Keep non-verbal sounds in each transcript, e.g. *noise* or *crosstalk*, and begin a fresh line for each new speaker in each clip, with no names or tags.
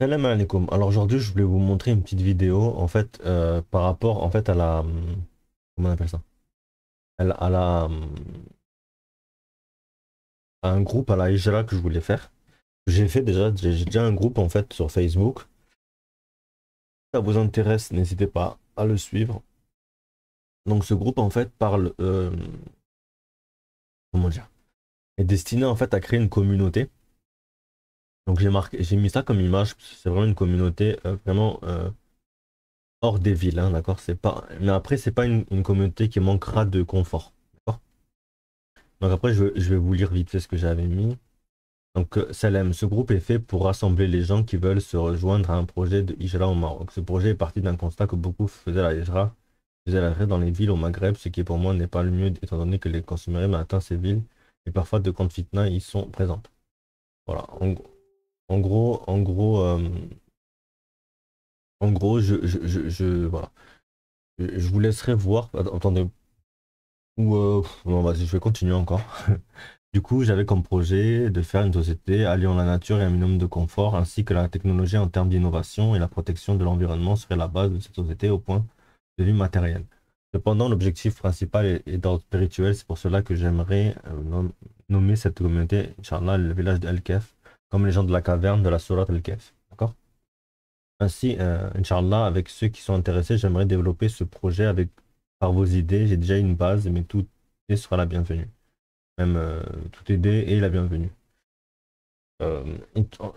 Salam alaikum. Alors aujourd'hui, je voulais vous montrer une petite vidéo en fait euh, par rapport en fait à la hum, comment on appelle ça à la, hum, à un groupe à la Hijra que je voulais faire. J'ai fait déjà j'ai déjà un groupe en fait sur Facebook. Si ça vous intéresse, n'hésitez pas à le suivre. Donc ce groupe en fait parle euh, comment dire est destiné en fait à créer une communauté donc j'ai marqué, j'ai mis ça comme image, c'est vraiment une communauté euh, vraiment euh, hors des villes, hein, d'accord C'est pas, mais après c'est pas une, communauté qui manquera de confort, D'accord Donc après je, vais vous lire vite fait ce que j'avais mis. Donc euh, Salem, ce groupe est fait pour rassembler les gens qui veulent se rejoindre à un projet de Hijra au Maroc. Ce projet est parti d'un constat que beaucoup faisaient à Hijra, faisaient la Hijra dans les villes au Maghreb, ce qui pour moi n'est pas le mieux étant donné que les consommateurs m'ont atteint ces villes et parfois de compte fitna ils sont présents. Voilà, en gros, en gros, euh, en gros, je, je, je, je voilà. Je, vous laisserai voir. Attendez. Ou euh, je vais continuer encore. *laughs* du coup, j'avais comme projet de faire une société alliant la nature et un minimum de confort, ainsi que la technologie en termes d'innovation et la protection de l'environnement serait la base de cette société au point de vue matériel. Cependant, l'objectif principal est, d'ordre spirituel, c'est pour cela que j'aimerais euh, nommer cette communauté, Inch'Allah, le village de comme les gens de la caverne de la Sourate al kahf D'accord Ainsi, euh, Inch'Allah, avec ceux qui sont intéressés, j'aimerais développer ce projet avec, par vos idées. J'ai déjà une base, mais tout est sera la bienvenue. Même euh, toute idée est la bienvenue. Euh,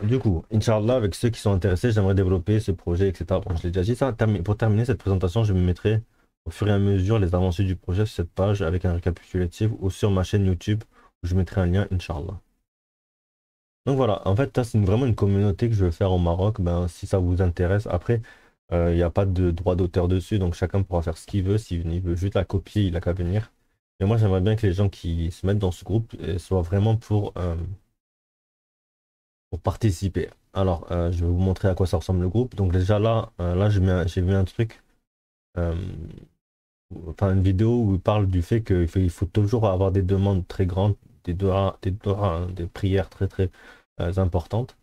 du coup, Inch'Allah, avec ceux qui sont intéressés, j'aimerais développer ce projet, etc. Bon, je l'ai déjà dit ça. pour terminer cette présentation, je me mettrai au fur et à mesure les avancées du projet sur cette page avec un récapitulatif ou sur ma chaîne YouTube où je mettrai un lien, Inch'Allah. Donc voilà, en fait, ça c'est vraiment une communauté que je veux faire au Maroc. Ben, si ça vous intéresse, après, il euh, n'y a pas de droit d'auteur dessus, donc chacun pourra faire ce qu'il veut. S'il veut juste la copier, il n'a qu'à venir. Mais moi, j'aimerais bien que les gens qui se mettent dans ce groupe euh, soient vraiment pour, euh, pour participer. Alors, je vais vous montrer à quoi ça ressemble le groupe. Donc déjà là, là j'ai vu un truc, enfin une vidéo où il parle du fait qu'il faut, toujours avoir des demandes très grandes, des, des, hein, des prières très très euh, importantes.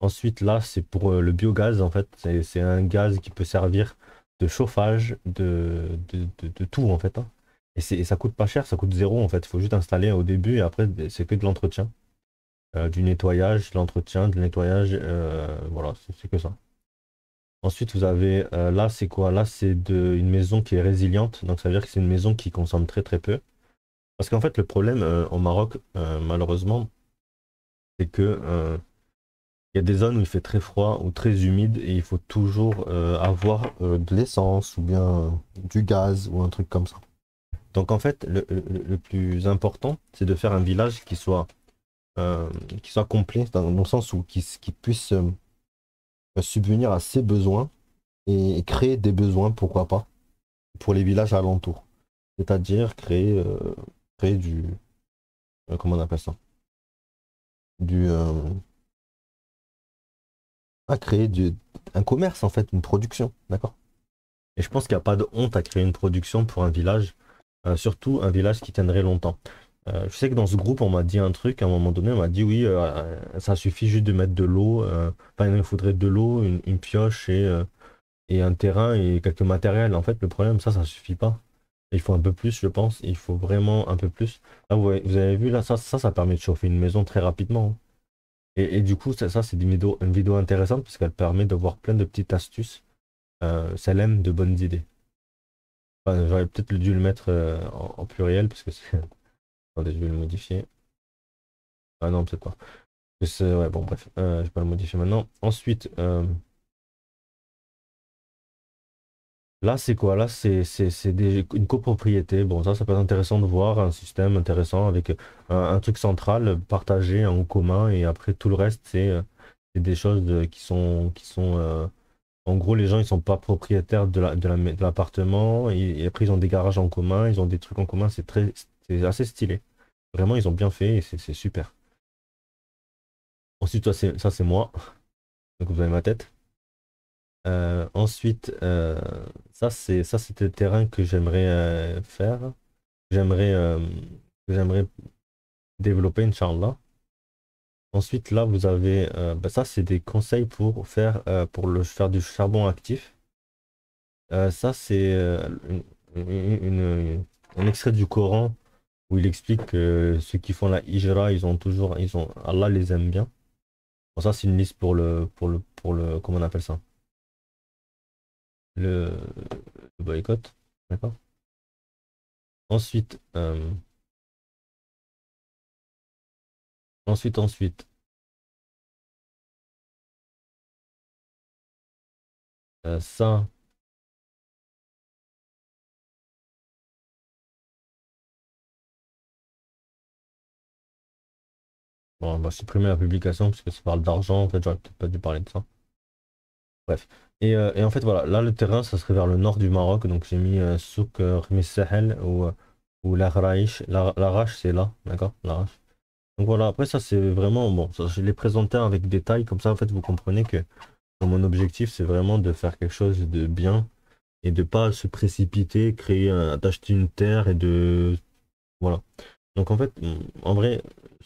Ensuite, là, c'est pour euh, le biogaz, en fait. C'est un gaz qui peut servir de chauffage, de, tout, en fait. Hein. Et, ça coûte pas cher, ça coûte zéro, en fait. Il faut juste installer au début et après, ben, c'est que de l'entretien. Euh, du nettoyage, l'entretien, du nettoyage, voilà, c'est que ça. Ensuite, vous avez, là, c'est quoi Là, c'est une maison qui est résiliente, donc ça veut dire que c'est une maison qui consomme très très peu. Parce qu'en fait, le problème au Maroc, malheureusement, c'est que euh, il y a des zones où il fait très froid ou très humide et il faut toujours euh, avoir euh, de l'essence ou bien du gaz ou un truc comme ça. Donc en fait, le, plus important, c'est de faire un village qui soit, qui soit complet, dans, le sens où qui, puisse subvenir à ses besoins et, créer des besoins, pourquoi pas, pour les villages alentours. C'est-à-dire créer, créer du... comment on appelle ça euh, à créer un commerce en fait, une production, d'accord Et je pense qu'il n'y a pas de honte à créer une production pour un village, euh, surtout un village qui tiendrait longtemps. Euh, je sais que dans ce groupe, on m'a dit un truc, à un moment donné, on m'a dit oui, ça suffit juste de mettre de l'eau, enfin il faudrait de l'eau, une, pioche et, et un terrain et quelques matériels. En fait, le problème, ça, ça suffit pas. Il faut un peu plus, je pense. Il faut vraiment un peu plus. Là, ah, vous, avez vu, là, ça, ça, permet de chauffer une maison très rapidement. Hein. Et, du coup, ça, c'est une vidéo, une vidéo intéressante parce qu'elle permet d'avoir plein de petites astuces. C'est euh, l'aime de bonnes idées. J'aurais peut-être dû le mettre euh, en, pluriel parce que c'est. *laughs* Attendez, je vais le modifier. Ah non, peut-être pas. bon, bref, euh, je vais pas le modifier maintenant. Ensuite, Là, c'est quoi Là, c'est une copropriété. Bon, ça, ça peut être intéressant de voir un système intéressant avec euh, un, truc central partagé en commun et après tout le reste, c'est euh, des choses qui sont. Qui sont euh, en gros, les gens, ils sont pas propriétaires de l'appartement la, de et, après, ils ont des garages en commun, ils ont des trucs en commun. C'est très, assez stylé. Vraiment, ils ont bien fait et c'est super. Ensuite, ça, c'est moi. Donc, vous avez ma tête. Euh, ensuite, euh, ça c'est ça c'était le terrain que j'aimerais euh, faire. J'aimerais j'aimerais développer Inch'Allah. Ensuite là vous avez bah, ça c'est des conseils pour faire pour le faire du charbon actif. ça c'est un extrait du Coran où il explique que ceux qui font la hijra ils ont toujours ils ont Allah les aime bien. ça c'est une liste pour le pour le pour le comment on appelle ça le, boycott. D'accord Ensuite, euh, ensuite, ensuite, euh, ça, Bon, on va supprimer la publication parce que ça parle d'argent, en fait, j'aurais peut-être pas dû parler de ça. Bref. Euh, et, en fait, voilà, là, le terrain, ça serait vers le nord du Maroc. Donc, j'ai mis euh, Souk euh, ou, euh, ou L'Arache, la, c'est là, d'accord L'Arache. Donc, voilà, après, ça, c'est vraiment bon. Ça, je l'ai présenté avec détail, comme ça, en fait, vous comprenez que mon objectif, c'est vraiment de faire quelque chose de bien et de pas se précipiter, créer, d'acheter une terre et de. Voilà. Donc, en fait, en vrai,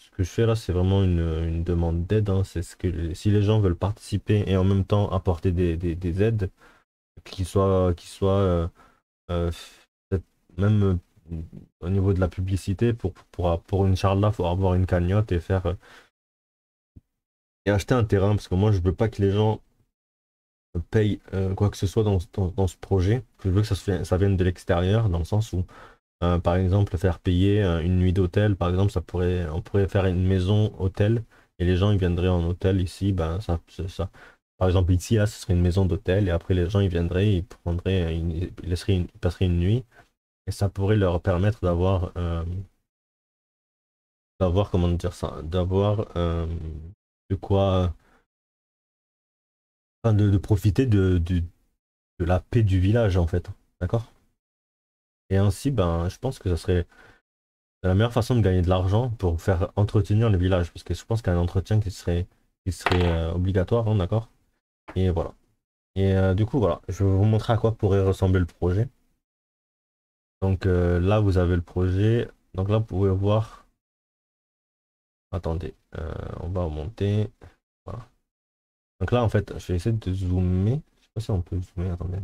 ce que je fais là, c'est vraiment une, une demande d'aide. Hein. C'est que si les gens veulent participer et en même temps apporter des, des, aides, qu'ils soient, qu'ils soient euh, euh, même euh, au niveau de la publicité pour pour, pour une charla là, faut avoir une cagnotte et faire et acheter un terrain parce que moi je ne veux pas que les gens payent quoi que ce soit dans, dans, ce projet. Je veux que ça, ça vienne de l'extérieur dans le sens où euh, par exemple, faire payer euh, une nuit d'hôtel, par exemple, ça pourrait, on pourrait faire une maison hôtel et les gens ils viendraient en hôtel ici. Ben, ça, ça. Par exemple, ici, là, ce serait une maison d'hôtel et après les gens ils viendraient, ils prendraient, une, ils, passeraient une nuit et ça pourrait leur permettre d'avoir, euh, d'avoir comment dire ça, d'avoir de quoi, de, de profiter de, du de la paix du village en fait, d'accord et ainsi, ben, je pense que ce serait la meilleure façon de gagner de l'argent pour faire entretenir le village. Parce que je pense qu'un entretien qui serait, qui serait euh, obligatoire, hein, d'accord Et voilà. Et euh, du coup, voilà, je vais vous montrer à quoi pourrait ressembler le projet. Donc euh, là, vous avez le projet. Donc là, vous pouvez voir. Attendez, on va remonter. Donc là, en fait, je vais essayer de zoomer. Je sais pas si on peut zoomer. Attendez,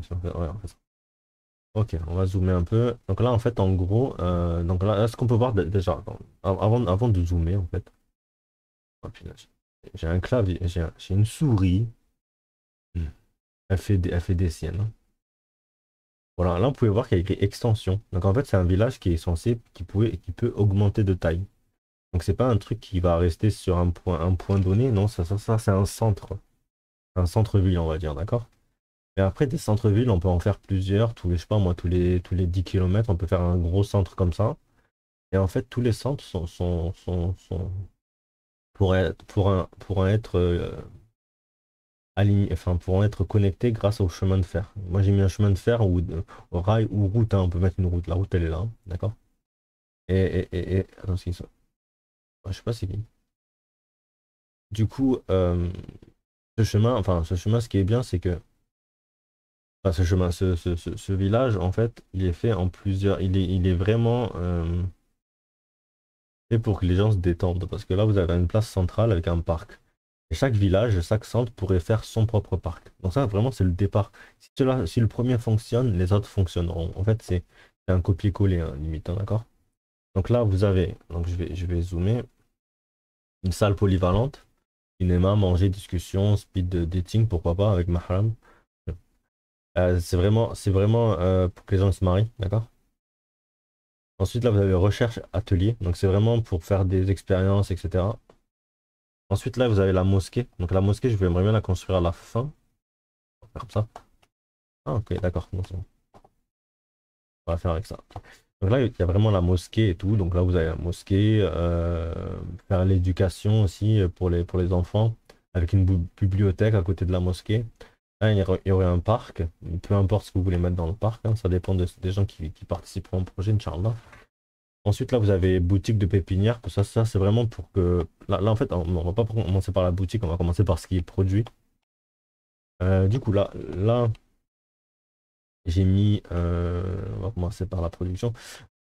Ok, on va zoomer un peu. Donc là, en fait, en gros, euh, donc là, ce qu'on peut voir déjà, avant, avant de zoomer, en fait, oh, j'ai un clavier, j'ai une souris, hmm. elle fait, des, siennes. Voilà, là, on pouvait voir qu'il y a écrit extension. Donc en fait, c'est un village qui est censé, qui, pouvait, qui peut augmenter de taille. Donc c'est pas un truc qui va rester sur un point, un point donné, non, ça, ça, ça c'est un centre. Un centre-ville, on va dire, d'accord et après, des centres-villes, on peut en faire plusieurs. Tous les, je sais pas, moi, tous les, tous les 10 km, on peut faire un gros centre comme ça. Et en fait, tous les centres sont, sont, sont, pour être, pour un, pour être euh, alignés, enfin, pourront être connectés grâce au chemin de fer. Moi, j'ai mis un chemin de fer ou rail ou route. Hein, on peut mettre une route. La route, elle est là. Hein, d'accord et, et, et, Je sais pas si... Du coup, euh, ce chemin, enfin, ce chemin, ce qui est bien, c'est que ce chemin, ce, village, en fait, il est fait en plusieurs. Il est, vraiment euh, fait pour que les gens se détendent. Parce que là, vous avez une place centrale avec un parc. chaque village, chaque centre pourrait faire son propre parc. Donc, ça, vraiment, c'est le départ. Si, le premier fonctionne, les autres fonctionneront. En fait, c'est un copier-coller, limitant, hein, limite, hein, d'accord Donc là, vous avez. Donc, je vais, je vais zoomer. Une salle polyvalente. Cinéma, manger, discussion, speed dating, pourquoi pas, avec Mahram. Euh, c'est vraiment, c'est vraiment euh, pour que les gens se marient, d'accord Ensuite, là, vous avez recherche atelier. Donc, c'est vraiment pour faire des expériences, etc. Ensuite, là, vous avez la mosquée. Donc, la mosquée, je vais bien la construire à la fin. faire comme ça. Ah, ok, d'accord. On va faire avec ça. Donc là, il y a vraiment la mosquée et tout. Donc là, vous avez la mosquée, euh, faire l'éducation aussi pour les, pour les enfants, avec une bibliothèque à côté de la mosquée. Hein, il, y aurait un parc, peu importe ce que vous voulez mettre dans le parc, hein, ça dépend des gens qui, participeront au projet, Inch'Allah. Ensuite, là, vous avez boutique de pépinière, ça, ça c'est vraiment pour que... Là, en fait, on, ne va pas commencer par la boutique, on va commencer par ce qui est produit. Euh, du coup, là, là j'ai mis... Euh, on va commencer par la production,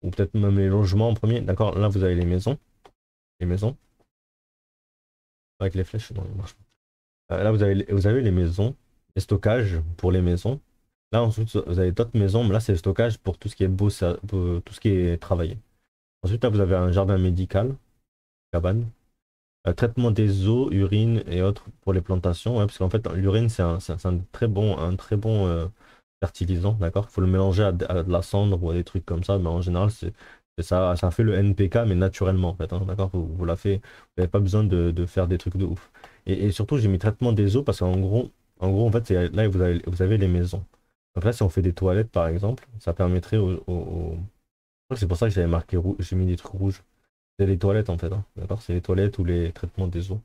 ou peut-être même les logements en premier. D'accord, là, vous avez les maisons. Les maisons. Avec les flèches, non, il marche euh, là, vous avez, vous avez les maisons stockage pour les maisons. Là, ensuite, vous avez d'autres maisons, mais là, c'est le stockage pour tout ce qui est beau, tout ce qui est travaillé. Ensuite, là, vous avez un jardin médical, cabane, euh, traitement des eaux, urine et autres pour les plantations. Hein, parce qu'en fait, l'urine, c'est un, très bon, un très bon euh, fertilisant, d'accord Il faut le mélanger à, de la cendre ou à des trucs comme ça, mais en général, c'est. Ça, ça fait le NPK, mais naturellement, en fait. Hein, d'accord vous, vous, vous n'avez pas besoin de, faire des trucs de ouf. et surtout, j'ai mis traitement des eaux parce qu'en gros, en gros, en fait, là, vous avez, les maisons. Donc là, si on fait des toilettes, par exemple, ça permettrait aux... C'est pour ça que j'avais marqué rouge, j'ai mis des trucs rouges. C'est les toilettes, en fait. Hein. D'accord C'est les toilettes ou les traitements des eaux.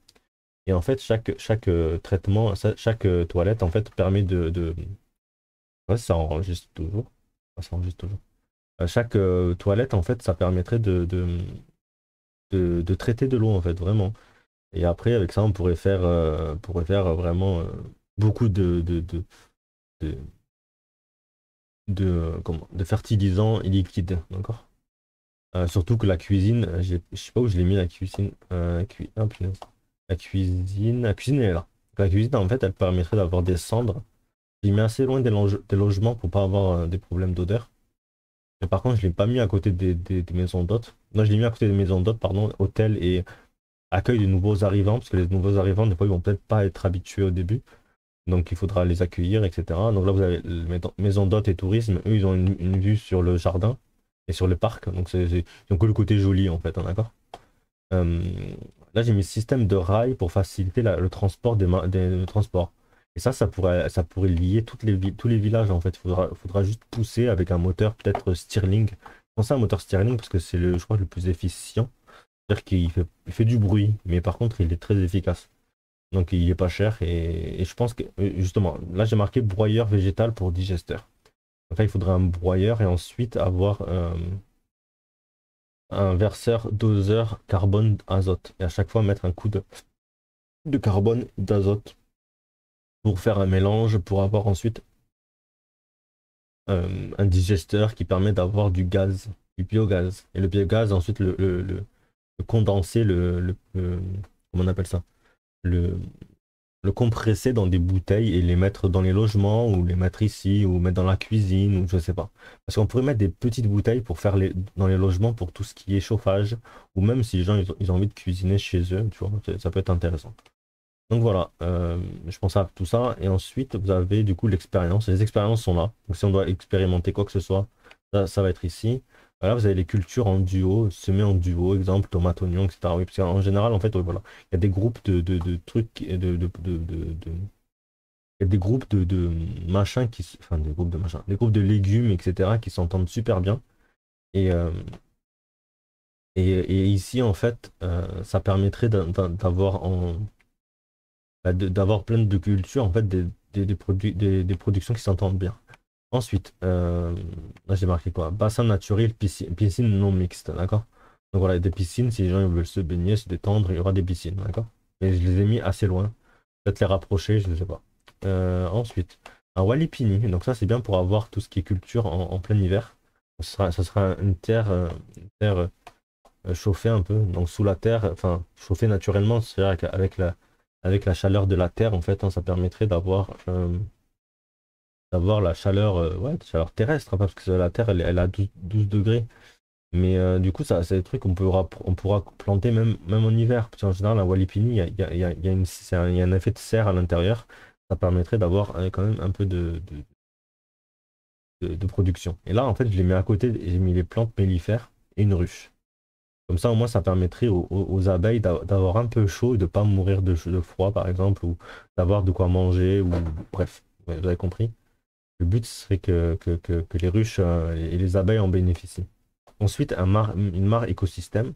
Et en fait, chaque, chaque euh, traitement, chaque euh, toilette, en fait, permet de... ça enregistre toujours. ça enregistre toujours. Euh, chaque toilette, en fait, ça permettrait de, de, traiter de l'eau, en fait, vraiment. Et après, avec ça, on pourrait faire, pourrait faire vraiment beaucoup de, de, de, de, comment, de fertilisants liquides. D'accord euh, Surtout que la cuisine, je sais pas où je l'ai mis la cuisine. Euh, la ah, cuisine, la cuisine est là. La cuisine, en fait, elle permettrait d'avoir des cendres. Je l'ai mis assez loin des, logements pour pas avoir euh, des problèmes d'odeur. Mais par contre, je l'ai pas mis à côté des, des, maisons d'hôtes. Non, je l'ai mis à côté des maisons d'hôtes, pardon, hôtels et accueil de nouveaux arrivants, parce que les nouveaux arrivants, des fois, ils vont peut-être pas être habitués au début. Donc il faudra les accueillir, etc. Donc là, vous avez Maison d'hôtes et tourisme. Eux, ils ont une, vue sur le jardin et sur le parc. Donc c'est ils que le côté joli, en fait, hein, d'accord euh, Là, j'ai mis système de rail pour faciliter le transport des, des Et ça, ça pourrait, ça pourrait lier toutes les, tous les villages, en fait. Il faudra, faudra juste pousser avec un moteur, peut-être Stirling. pense à un moteur Stirling parce que c'est, le, je crois, le plus efficient. C'est-à-dire qu'il fait du bruit, mais par contre, il est très efficace. Donc il est pas cher et, je pense que euh, justement là j'ai marqué broyeur végétal pour digesteur. Donc là il faudrait un broyeur et ensuite avoir euh, un verseur doseur carbone azote et à chaque fois mettre un coup de, de carbone d'azote pour faire un mélange pour avoir ensuite euh, un digesteur qui permet d'avoir du gaz, du biogaz et le biogaz ensuite le, le, condenser le, le comment on appelle ça le, compresser dans des bouteilles et les mettre dans les logements ou les mettre ici ou mettre dans la cuisine ou je sais pas. Parce qu'on pourrait mettre des petites bouteilles pour faire les, dans les logements pour tout ce qui est chauffage ou même si les gens ils ont, envie de cuisiner chez eux, tu vois, ça peut être intéressant. Donc voilà, euh, je pense à tout ça et ensuite vous avez du coup l'expérience. Les expériences sont là. Donc si on doit expérimenter quoi que ce soit, ça va être ici. Voilà, vous avez les cultures en duo, semées en duo, exemple, tomate, oignon, etc. Oui, parce qu'en général, en fait, voilà, il y a des groupes de, de, de trucs, de, de, il des groupes de, de machins qui, enfin, des groupes de machins, des groupes de légumes, etc., qui s'entendent super bien. Et, euh, et, ici, en fait, euh, ça permettrait d'avoir en, bah, d'avoir plein de cultures, en fait, des, des, des, des productions qui s'entendent bien. Ensuite, euh, là j'ai marqué quoi Bassin naturel, piscine, non mixte, d'accord Donc voilà, des piscines, si les gens veulent se baigner, se détendre, il y aura des piscines, d'accord Mais je les ai mis assez loin. Peut-être les rapprocher, je ne sais pas. Euh, ensuite, un Walipini. Donc ça c'est bien pour avoir tout ce qui est culture en, plein hiver. Ce sera, ça sera une terre, euh, terre chauffée un peu, donc sous la terre, enfin chauffée naturellement, c'est-à-dire avec, la, avec la chaleur de la terre en fait, hein, ça permettrait d'avoir d'avoir la chaleur, euh, ouais, chaleur terrestre, hein, parce que la Terre, elle, a 12, degrés. Mais euh, du coup, ça, c'est des trucs qu'on pourra, on pourra planter même, même en hiver. Parce qu'en général, la Walipini, il y a, un, effet de serre à l'intérieur. Ça permettrait d'avoir euh, quand même un peu de de, production. Et là, en fait, je les mets à côté, j'ai mis les plantes mellifères et une ruche. Comme ça, au moins, ça permettrait aux, abeilles d'avoir un peu chaud et de ne pas mourir de, de froid, par exemple, ou d'avoir de quoi manger, ou bref, vous avez compris. Le but serait que, les ruches euh, et les abeilles en bénéficient. Ensuite, une mare écosystème,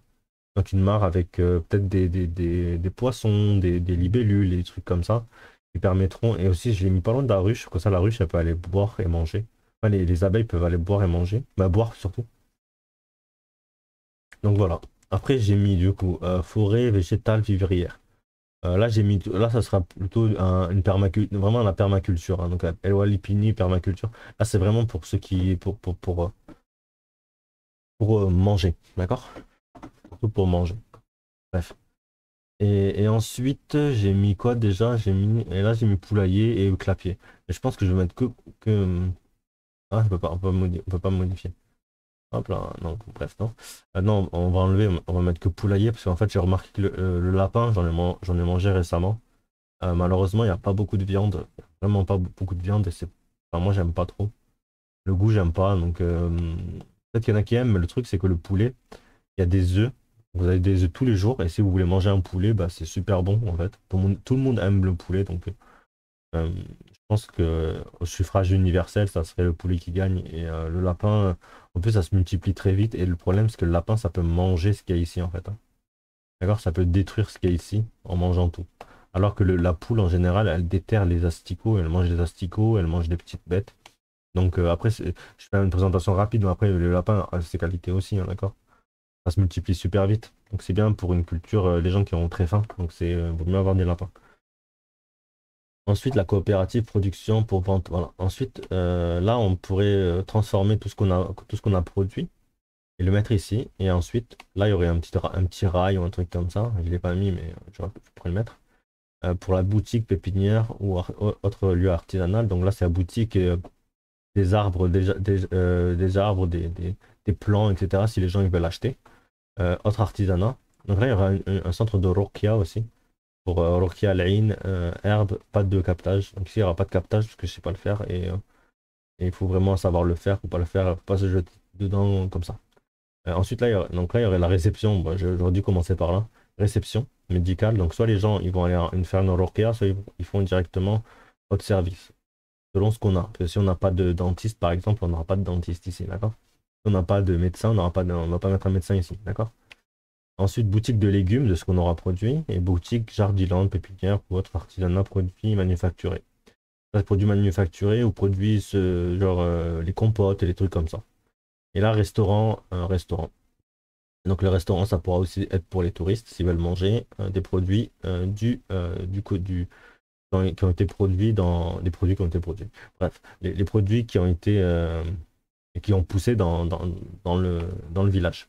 donc une mare avec euh, peut-être des, poissons, des, libellules, des trucs comme ça, qui permettront. Et aussi, je l'ai mis pas loin de la ruche, comme ça la ruche, elle peut aller boire et manger. Enfin, les, abeilles peuvent aller boire et manger, bah boire surtout. Donc voilà. Après, j'ai mis du coup euh, forêt végétale vivrière. Euh, là, j'ai mis, là, ça sera plutôt une permaculture, vraiment la permaculture. Hein. donc, Elwalipini euh, permaculture. Là, c'est vraiment pour ceux qui, pour, pour, pour, euh, manger, d'accord Surtout pour manger. Bref. Et, ensuite, j'ai mis quoi déjà J'ai mis, et là, j'ai mis poulailler et clapier. je pense que je vais mettre que, que... Ah, on peut pas, on on peut pas modifier. Hop là, bref, euh, non. on va enlever, on va mettre que poulailler, parce qu'en fait, j'ai remarqué que le, euh, lapin, j'en ai, mangé récemment. Euh, malheureusement, il n'y a pas beaucoup de viande. Vraiment pas beaucoup de viande, et c'est. moi, j'aime pas trop. Le goût, j'aime pas. Donc, peut-être qu'il y en a qui aiment, mais le truc, c'est que le poulet, il y a des œufs. Vous avez des œufs tous les jours, et si vous voulez manger un poulet, bah, c'est super bon, en fait. tout le monde aime le poulet, donc. Je pense que au suffrage universel, ça serait le poulet qui gagne. Et euh, le lapin, euh, en plus, ça se multiplie très vite. Et le problème, c'est que le lapin, ça peut manger ce qu'il y a ici, en fait. Hein. D'accord Ça peut détruire ce qu'il y a ici en mangeant tout. Alors que la poule, en général, elle déterre les asticots, elle mange des asticots, elle mange des petites bêtes. Donc euh, après, je fais une présentation rapide, mais après, le lapin a ses qualités aussi, hein, d'accord Ça se multiplie super vite. Donc c'est bien pour une culture, les gens qui ont très faim. Donc c'est vaut mieux avoir des lapins. Ensuite, la coopérative production pour vente. Voilà. Ensuite, euh, là, on pourrait euh, transformer tout ce qu'on a, tout ce qu'on a produit et le mettre ici. Et ensuite, là, il y aurait un petit, un petit rail ou un truc comme ça. Je ne l'ai pas mis, mais je pourrais le mettre. Euh, pour la boutique, pépinière ou autre lieu artisanal. Donc là, c'est la boutique des arbres, des, des, des arbres, des, des, des, plants, etc. Si les gens ils veulent acheter. autre artisanat. Donc là, il y aura un, un centre de Rokia aussi pour euh, Rocky Alain, euh, Herbe, pas de captage. Donc ici, il n'y aura pas de captage parce que je ne sais pas le faire euh, et il faut vraiment savoir le faire ou pas le faire, pas se jeter dedans comme ça. ensuite, là, il y aurait, donc là, il y aurait la réception. Bah, J'aurais dû commencer par là. Réception médicale. Donc, soit les gens, ils vont aller à une, ferme une roquia, soit ils, font directement votre service, selon ce qu'on a. si on n'a pas de dentiste, par exemple, on n'aura pas de dentiste ici, d'accord Si on n'a pas de médecin, on n'aura pas, de, on va pas mettre un médecin ici, d'accord Ensuite, boutique de légumes, de ce qu'on aura produit, et boutique jardiland pépinière ou autre artisanat, produits manufacturés. Ça, produits manufacturés ou produit ce, genre euh, les compotes et les trucs comme ça. Et là, restaurant, euh, restaurant. Donc le restaurant, ça pourra aussi être pour les touristes s'ils veulent manger euh, des produits du, du, coup, du qui ont été produits dans des produits qui ont été produits. Bref, les, produits qui ont été et qui ont poussé dans, dans, dans, le, dans le village.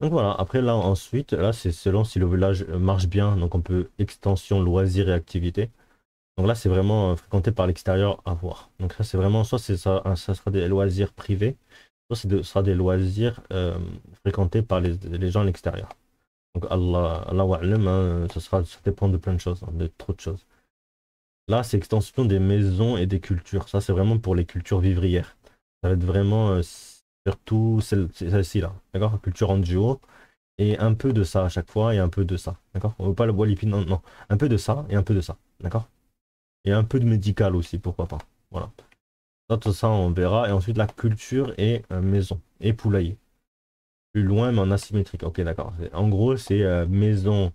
Donc voilà, après là ensuite, là c'est selon si le village marche bien, donc on peut extension, loisirs et activités. Donc là c'est vraiment euh, fréquenté par l'extérieur à voir. Donc ça c'est vraiment, soit ça, ça sera des loisirs privés, soit ce sera des loisirs euh, fréquentés par les, gens à l'extérieur. Donc Allah, Allah hein, ça, sera, ça dépend de plein de choses, hein, de trop de choses. Là c'est extension des maisons et des cultures, ça c'est vraiment pour les cultures vivrières. Ça va être vraiment... Euh, surtout celle-ci là, d'accord Culture en duo, et un peu de ça à chaque fois, et un peu de ça, d'accord On veut pas le lipide, non, non, un peu de ça, et un peu de ça, d'accord Et un peu de médical aussi, pourquoi pas, voilà. Tout ça, on verra, et ensuite la culture et euh, maison, et poulailler. Plus loin, mais en asymétrique, ok, d'accord. En gros, c'est euh, maison,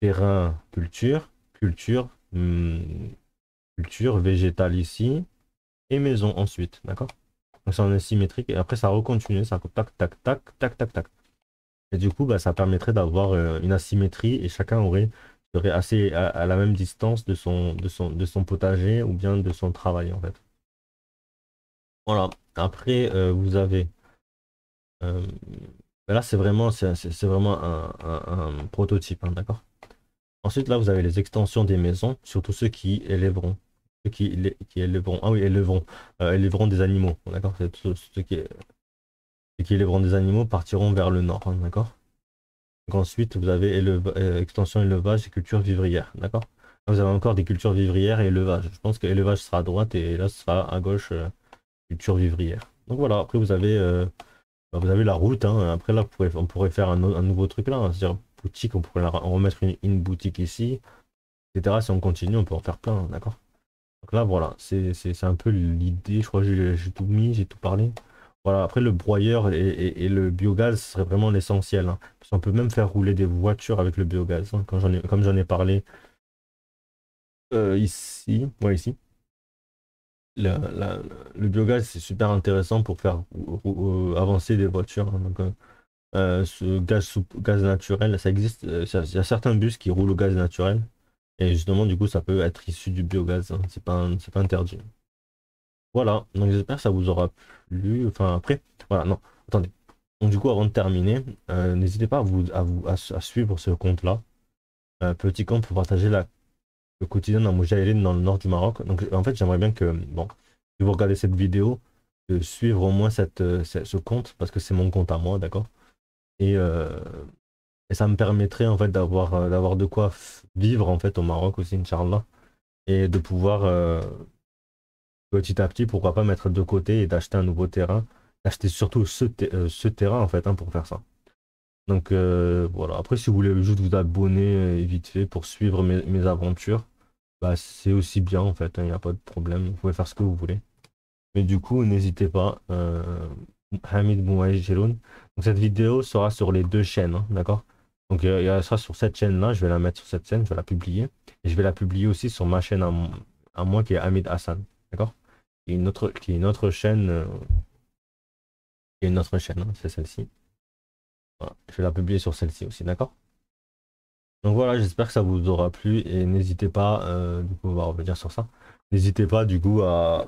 terrain, culture, culture, hmm, culture, végétale ici, et maison ensuite, d'accord donc ça en asymétrique. Et après, ça recontinue, ça tac, tac, tac, tac, tac, tac. Et du coup, bah, ça permettrait d'avoir euh, une asymétrie et chacun aurait serait assez à, la même distance de son, de, de son potager ou bien de son travail en fait. Voilà. Après, euh, vous avez. Euh, là, c'est vraiment, c'est vraiment un, prototype, hein, d'accord Ensuite, là, vous avez les extensions des maisons, surtout ceux qui élèveront qui, élèveront, ah oui, euh, des animaux, d'accord Ceux qui, qui élèveront des animaux partiront vers le nord, hein, d'accord Donc ensuite, vous avez euh, extension élevage et culture vivrière, d'accord Vous avez encore des cultures vivrières et élevage. Je pense que élevage sera à droite et là, ce sera à gauche, euh, culture vivrière. Donc voilà, après, vous avez, bah, vous avez la route, hein. après là, pourrait on pourrait faire un, nouveau truc là, hein, cest dire boutique, on pourrait remettre une, une boutique ici, etc. Si on continue, on peut en faire plein, d'accord donc là, voilà, c'est un peu l'idée. Je crois que j'ai tout mis, j'ai tout parlé. Voilà, après le broyeur et, le biogaz serait vraiment l'essentiel. Hein. On peut même faire rouler des voitures avec le biogaz, hein, comme j'en ai parlé euh, ici. ici. le biogaz, c'est super intéressant pour faire euh, avancer des voitures. Hein. donc, euh, ce gaz, naturel, ça existe. Il y a certains bus qui roulent au gaz naturel. Et justement, du coup, ça peut être issu du biogaz, hein. c'est pas, interdit. Voilà, donc j'espère que ça vous aura plu. Enfin, après, voilà, non, attendez. Donc, du coup, avant de terminer, euh, n'hésitez pas à, vous, à, suivre ce compte-là. Un euh, petit compte pour partager le quotidien d'un Moujahidine dans le nord du Maroc. Donc, en fait, j'aimerais bien que, bon, si vous regardez cette vidéo, de suivre au moins euh, ce compte, parce que c'est mon compte à moi, d'accord Et et ça me permettrait en fait d'avoir euh, d'avoir de quoi vivre en fait au Maroc aussi inchallah et de pouvoir euh, petit à petit pourquoi pas mettre de côté et d'acheter un nouveau terrain d'acheter surtout ce, euh, ce, terrain en fait hein, pour faire ça donc voilà après si vous voulez juste vous abonner vite fait pour suivre mes, aventures bah c'est aussi bien en fait hein, il n'y a pas de problème vous pouvez faire ce que vous voulez mais du coup n'hésitez pas Hamid Mouaï Donc cette vidéo sera sur les deux chaînes, hein, d'accord donc euh, il y a ça sur cette chaîne-là, je vais la mettre sur cette chaîne, je vais la publier. Et je vais la publier aussi sur ma chaîne à, moi qui est Hamid Hassan. D'accord qui, est une autre, qui est chaîne. Euh, qui est une autre chaîne, hein, c'est celle-ci. Voilà, je vais la publier sur celle-ci aussi, d'accord Donc voilà, j'espère que ça vous aura plu et n'hésitez pas, euh, du coup bah, on va revenir sur ça. N'hésitez pas du coup à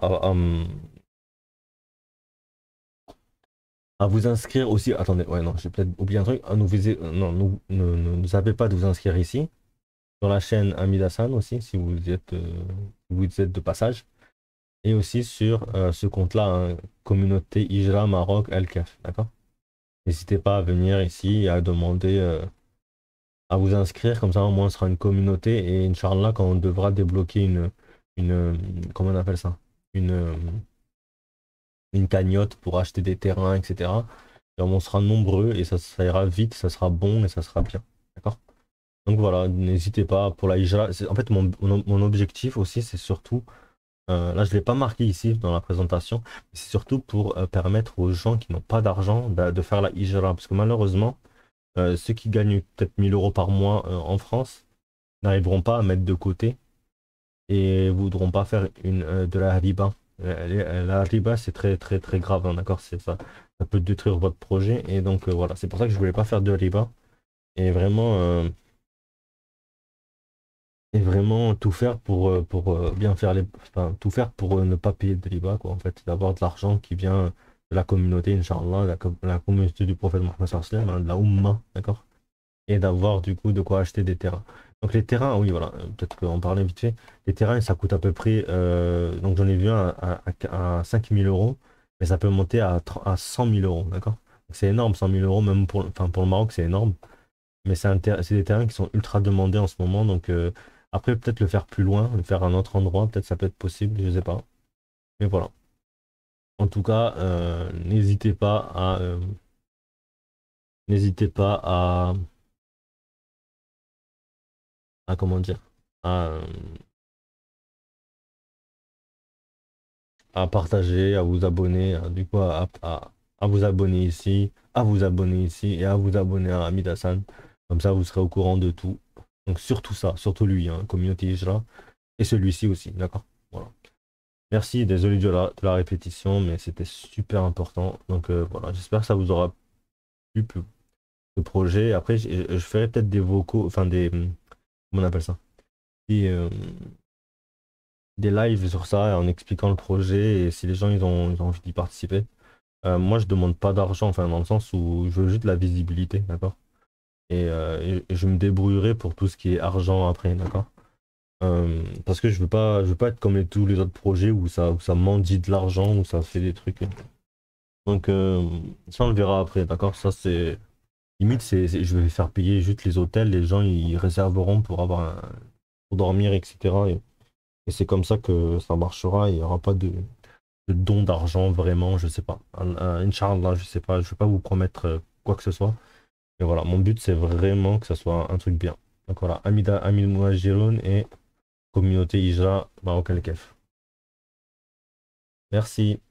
à vous inscrire aussi. Attendez, ouais, non, j'ai peut-être oublié un truc. À ah, nous viser, euh, non, nous, ne, nous savez pas de vous inscrire ici. Sur la chaîne Amidasan aussi, si vous êtes, euh, vous êtes de passage. Et aussi sur euh, ce compte-là, hein, communauté Ijra Maroc El kaf D'accord N'hésitez pas à venir ici et à demander à vous inscrire. Comme ça, au moins, on sera une communauté. Et Inch'Allah, quand on devra débloquer une, une. Comment on appelle ça Une une cagnotte pour acheter des terrains, etc. on sera nombreux et ça, ira vite, ça sera bon et ça sera bien. D'accord Donc voilà, n'hésitez pas pour la Hijra. En fait, mon, mon, objectif aussi, c'est surtout, euh, là je ne l'ai pas marqué ici dans la présentation, c'est surtout pour euh, permettre aux gens qui n'ont pas d'argent de, faire la Hijra. Parce que malheureusement, euh, ceux qui gagnent peut-être 1000 euros par mois en France n'arriveront pas à mettre de côté et voudront pas faire une, de la Habiba la riba, c'est très très très grave, hein, d'accord C'est ça, ça peut détruire votre projet. Et donc euh, voilà, c'est pour ça que je voulais pas faire de riba et vraiment euh, et vraiment tout faire pour euh, pour bien faire les, enfin, tout faire pour ne pas payer de riba quoi. En fait, d'avoir de l'argent qui vient de la communauté, inchallah, la, la communauté du prophète Mohammed, hein, de la Ummah, d'accord Et d'avoir du coup de quoi acheter des terrains. Donc les terrains, oui voilà, euh, peut-être qu'on parlait vite fait. Les terrains, ça coûte à peu près, euh, donc j'en ai vu un à, 5000 euros, mais ça peut monter à, 100 000 euros, d'accord C'est énorme, 100 000 euros, même pour, pour le Maroc, c'est énorme. Mais c'est des terrains qui sont ultra demandés en ce moment, donc euh, après peut-être le faire plus loin, le faire à un autre endroit, peut-être ça peut être possible, je sais pas. Mais voilà. En tout cas, n'hésitez pas à... n'hésitez pas à à ah, comment dire ah, euh, à, partager, à vous abonner, hein, du coup à, à, vous abonner ici, à vous abonner ici et à vous abonner à Amidasan Comme ça, vous serez au courant de tout. Donc surtout ça, surtout lui, hein, Community et celui-ci aussi, d'accord Voilà. Merci, désolé de la, de la répétition, mais c'était super important. Donc euh, voilà, j'espère que ça vous aura plu, le projet. Après, je ferai peut-être des vocaux, enfin des, comment on appelle ça euh, des lives sur ça en expliquant le projet et si les gens ils ont, envie d'y participer. Euh, moi je demande pas d'argent, enfin dans le sens où je veux juste de la visibilité, d'accord euh, et, je me débrouillerai pour tout ce qui est argent après, d'accord parce que je veux pas je veux pas être comme tous les autres projets où ça où ça mendie de l'argent où ça fait des trucs donc ça on le verra après d'accord ça c'est Limite, c'est, je vais faire payer juste les hôtels, les gens ils réserveront pour avoir un, pour dormir, etc. Et, c'est comme ça que ça marchera. Il n'y aura pas de, don d'argent vraiment, je sais pas. Inch'Allah, je sais pas. Je vais pas vous promettre euh, quoi que ce soit. Mais voilà, mon but c'est vraiment que ça soit un truc bien. Donc voilà, Amida Amin Mouajiroun et communauté Ija Marocal Kef. Merci.